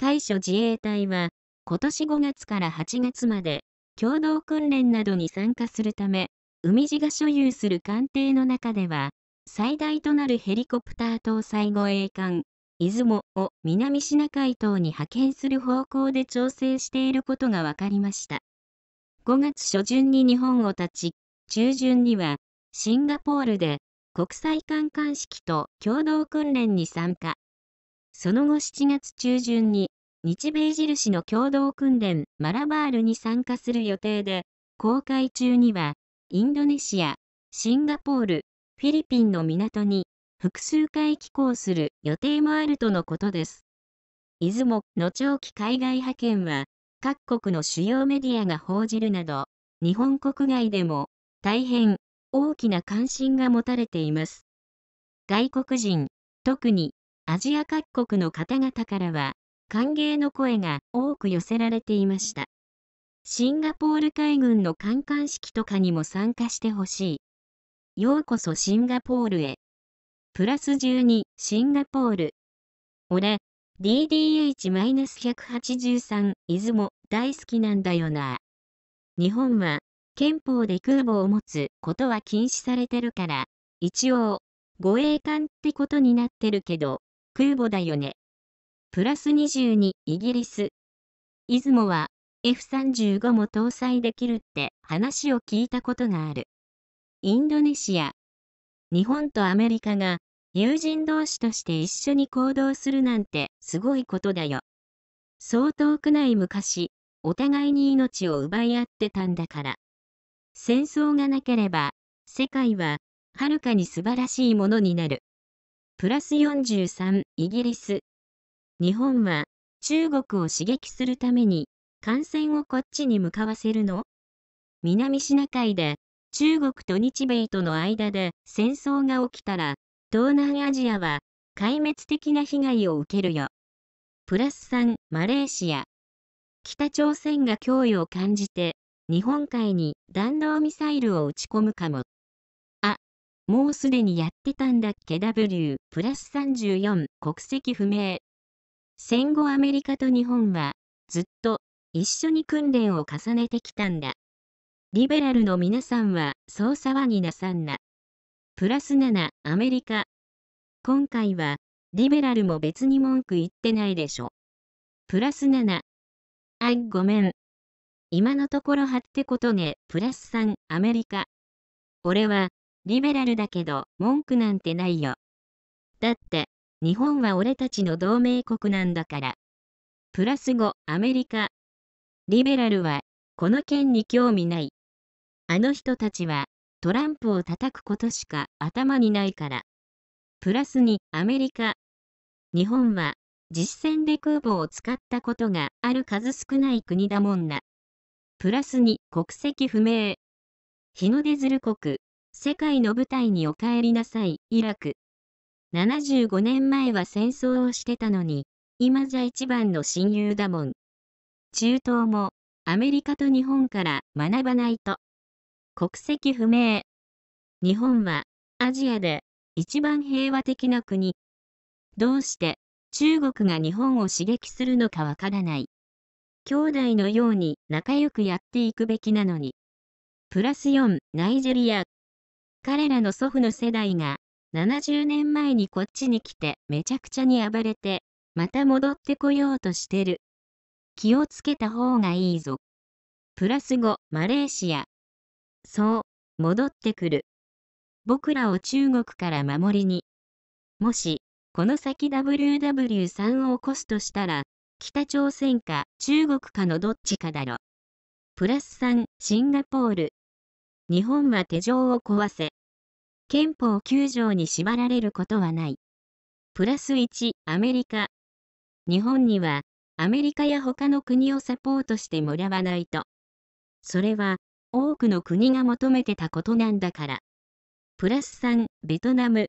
海所自衛隊は、今年5月から8月まで、共同訓練などに参加するため、海地が所有する艦艇の中では、最大となるヘリコプター搭載護衛艦、出雲を南シナ海島に派遣する方向で調整していることが分かりました。5月初旬に日本を立ち、中旬にはシンガポールで国際観艦式と共同訓練に参加。その後7月中旬に、日米印の共同訓練マラバールに参加する予定で、公開中には、インドネシア、シンガポール、フィリピンの港に複数回寄港する予定もあるとのことです。出雲の長期海外派遣は、各国の主要メディアが報じるなど、日本国外でも大変大きな関心が持たれています。外国人、特にアジア各国の方々からは、歓迎の声が多く寄せられていました。シンガポール海軍の観艦式とかにも参加してほしい。ようこそシンガポールへ。プラス12、シンガポール。俺、DDH-183、出雲、大好きなんだよな。日本は、憲法で空母を持つことは禁止されてるから、一応、護衛艦ってことになってるけど、空母だよね。プラス22、イギリス。出雲は F35 も搭載できるって話を聞いたことがある。インドネシア。日本とアメリカが友人同士として一緒に行動するなんてすごいことだよ。そう遠くない昔、お互いに命を奪い合ってたんだから。戦争がなければ、世界ははるかに素晴らしいものになる。プラス43、イギリス。日本は中国を刺激するために感染をこっちに向かわせるの南シナ海で中国と日米との間で戦争が起きたら東南アジアは壊滅的な被害を受けるよ。プラス3、マレーシア。北朝鮮が脅威を感じて日本海に弾道ミサイルを撃ち込むかも。もうすでにやってたんだっけ W プラス34国籍不明。戦後アメリカと日本はずっと一緒に訓練を重ねてきたんだ。リベラルの皆さんはそう騒ぎなさんな。プラス7アメリカ。今回はリベラルも別に文句言ってないでしょ。プラス7。あい、ごめん。今のところはってことね、プラス3、アメリカ。俺は、リベラルだけど文句なんてないよ。だって、日本は俺たちの同盟国なんだから。プラス5、アメリカ。リベラルは、この件に興味ない。あの人たちは、トランプを叩くことしか頭にないから。プラス2、アメリカ。日本は、実戦で空母を使ったことがある数少ない国だもんな。プラス2、国籍不明。日の出ずる国、世界の舞台にお帰りなさい、イラク。75年前は戦争をしてたのに、今じゃ一番の親友だもん。中東も、アメリカと日本から学ばないと。国籍不明。日本は、アジアで、一番平和的な国。どうして、中国が日本を刺激するのかわからない。兄弟のように仲良くやっていくべきなのに。プラス4、ナイジェリア、彼らの祖父の世代が、70年前にこっちに来て、めちゃくちゃに暴れて、また戻ってこようとしてる。気をつけた方がいいぞ。プラス5、マレーシア。そう、戻ってくる。僕らを中国から守りに。もし、この先 WW3 を起こすとしたら、北朝鮮か中国かのどっちかだろ。プラス3、シンガポール。日本は手錠を壊せ。憲法9条に縛られることはない。プラス1、アメリカ。日本には、アメリカや他の国をサポートしてもらわないと。それは、多くの国が求めてたことなんだから。プラス3、ベトナム。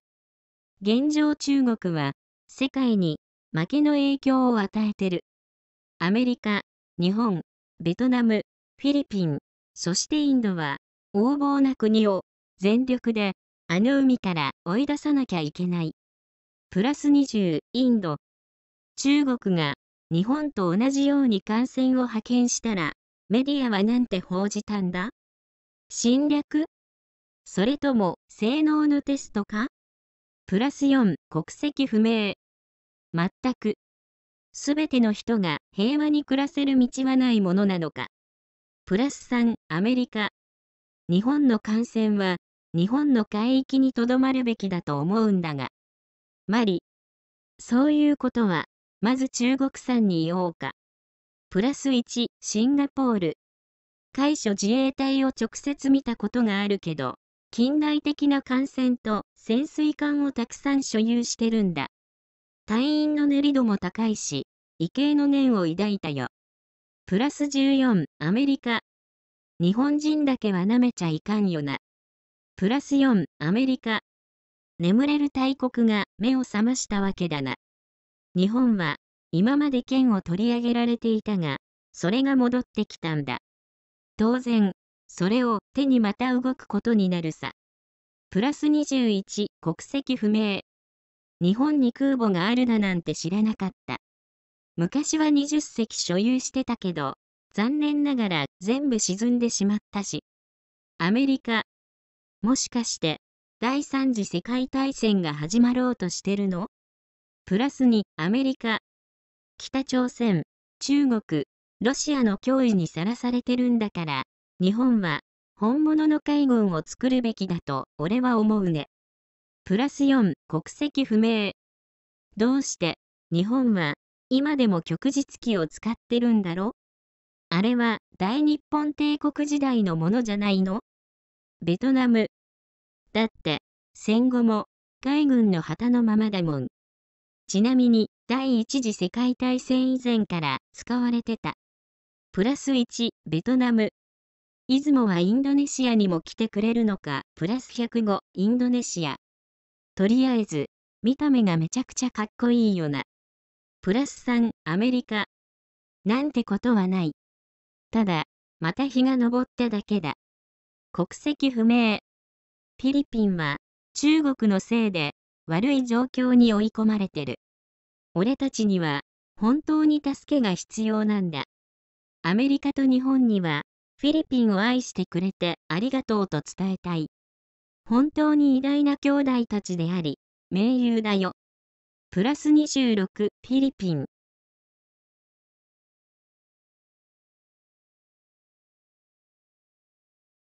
現状中国は、世界に、負けの影響を与えてる。アメリカ、日本、ベトナム、フィリピン、そしてインドは、横暴な国を全力であの海から追い出さなきゃいけない。プラス20インド中国が日本と同じように感染を派遣したらメディアはなんて報じたんだ侵略それとも性能のテストかプラス4国籍不明全くすべての人が平和に暮らせる道はないものなのかプラス3アメリカ日本の艦船は、日本の海域にとどまるべきだと思うんだが。マリ。そういうことは、まず中国産に言おうか。プラス1、シンガポール。海所自衛隊を直接見たことがあるけど、近代的な艦船と潜水艦をたくさん所有してるんだ。隊員の練り度も高いし、畏敬の念を抱いたよ。プラス14、アメリカ。日本人だけは舐めちゃいかんよな。プラス4、アメリカ。眠れる大国が目を覚ましたわけだな。日本は、今まで剣を取り上げられていたが、それが戻ってきたんだ。当然、それを手にまた動くことになるさ。プラス21、国籍不明。日本に空母があるだなんて知らなかった。昔は20隻所有してたけど、残念ながら全部沈んでしまったし、アメリカ、もしかして、第3次世界大戦が始まろうとしてるのプラスにアメリカ、北朝鮮、中国、ロシアの脅威にさらされてるんだから、日本は本物の海軍を作るべきだと俺は思うね。プラス4国籍不明。どうして日本は今でも旭日機を使ってるんだろあれは大日本帝国時代のものじゃないのベトナム。だって、戦後も海軍の旗のままだもん。ちなみに、第一次世界大戦以前から使われてた。プラス1、ベトナム。出雲はインドネシアにも来てくれるのか、プラス105、インドネシア。とりあえず、見た目がめちゃくちゃかっこいいよな。プラス3、アメリカ。なんてことはない。ただ、また日が昇っただけだ。国籍不明。フィリピンは、中国のせいで、悪い状況に追い込まれてる。俺たちには、本当に助けが必要なんだ。アメリカと日本には、フィリピンを愛してくれてありがとうと伝えたい。本当に偉大な兄弟たちであり、盟友だよ。プラス26フィリピン